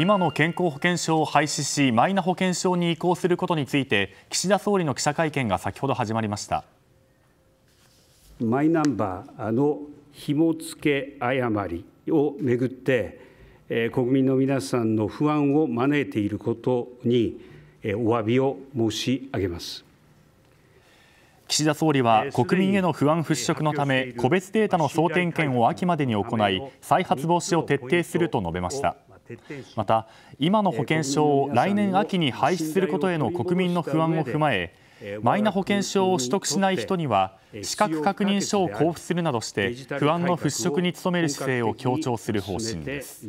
今の健康保険証を廃止しマイナ保険証に移行することについて岸田総理の記者会見が先ほど始まりましたマイナンバーの紐付け誤りをめぐって国民の皆さんの不安を招いていることにお詫びを申し上げます岸田総理は国民への不安払拭のため個別データの総点検を秋までに行い再発防止を徹底すると述べました。また、今の保険証を来年秋に廃止することへの国民の不安を踏まえマイナ保険証を取得しない人には資格確認書を交付するなどして不安の払拭に努める姿勢を強調する方針です。